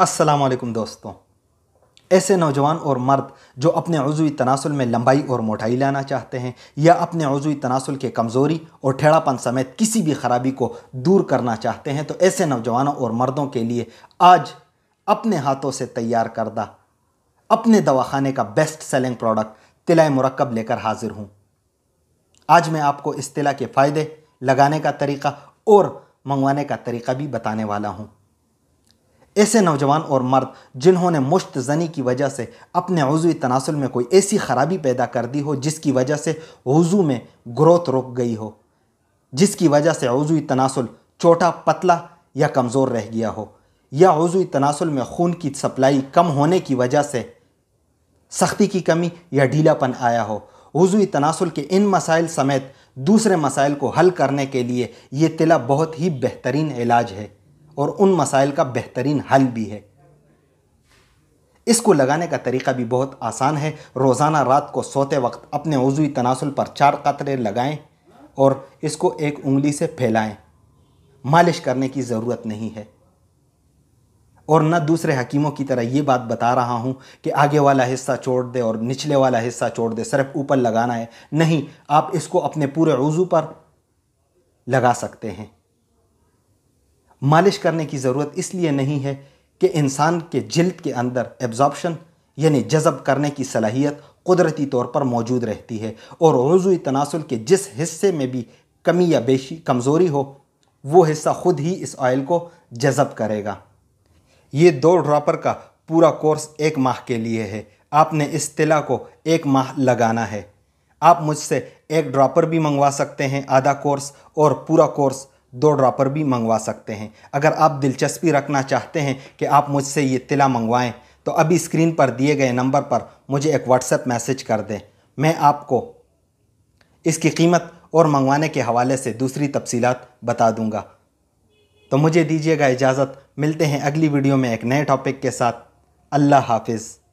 असलम दोस्तों ऐसे नौजवान और मर्द जो अपने अजवी तनासुल में लंबाई और मोटाई लाना चाहते हैं या अपने अजवी तनासुल के कमज़ोरी और ठेड़ापन समेत किसी भी ख़राबी को दूर करना चाहते हैं तो ऐसे नौजवानों और मर्दों के लिए आज अपने हाथों से तैयार करदा अपने दवाखाने का बेस्ट सेलिंग प्रोडक्ट तिला मरकब लेकर हाजिर हूँ आज मैं आपको इस तिला के फ़ायदे लगाने का तरीका और मंगवाने का तरीका भी बताने वाला हूँ ऐसे नौजवान और मर्द जिन्होंने मुश्त जनी की वजह से अपने वज़ू तनासल में कोई ऐसी ख़राबी पैदा कर दी हो जिसकी वजह से वज़ू में ग्रोथ रुक गई हो जिसकी वजह से वज़ू तनासल छोटा पतला या कमज़ोर रह गया हो या वज़ू तनासल में खून की सप्लाई कम होने की वजह से सख्ती की कमी या ढीलापन आया हो वज़ू तनासल के इन मसाइल समेत दूसरे मसाइल को हल करने के लिए ये तिला बहुत ही बेहतरीन इलाज है और उन मसाइल का बेहतरीन हल भी है इसको लगाने का तरीका भी बहुत आसान है रोज़ाना रात को सोते वक्त अपने वजूी तनासल पर चार कतरे लगाएं और इसको एक उंगली से फैलाएं मालिश करने की ज़रूरत नहीं है और न दूसरे हकीमों की तरह ये बात बता रहा हूँ कि आगे वाला हिस्सा छोड़ दे और निचले वाला हिस्सा छोड़ दे सिर्फ ऊपर लगाना है नहीं आप इसको अपने पूरे वज़ू पर लगा सकते हैं मालिश करने की ज़रूरत इसलिए नहीं है कि इंसान के जल्द के अंदर एब्जॉर्बशन यानी जज़ब करने की सलाहियत कुदरती तौर पर मौजूद रहती है और वज़ू तनासुल के जिस हिस्से में भी कमी या बेशी कमज़ोरी हो वो हिस्सा ख़ुद ही इस ऑयल को जज़ब करेगा ये दो ड्रॉपर का पूरा कोर्स एक माह के लिए है आपने इस तिला को एक माह लगाना है आप मुझसे एक ड्रॉपर भी मंगवा सकते हैं आधा कोर्स और पूरा कोर्स दो ड्रॉपर भी मंगवा सकते हैं अगर आप दिलचस्पी रखना चाहते हैं कि आप मुझसे ये तिला मंगवाएं तो अभी स्क्रीन पर दिए गए नंबर पर मुझे एक व्हाट्सएप मैसेज कर दें मैं आपको इसकी कीमत और मंगवाने के हवाले से दूसरी तफसीलात बता दूंगा तो मुझे दीजिएगा इजाज़त मिलते हैं अगली वीडियो में एक नए टॉपिक के साथ अल्लाह हाफिज़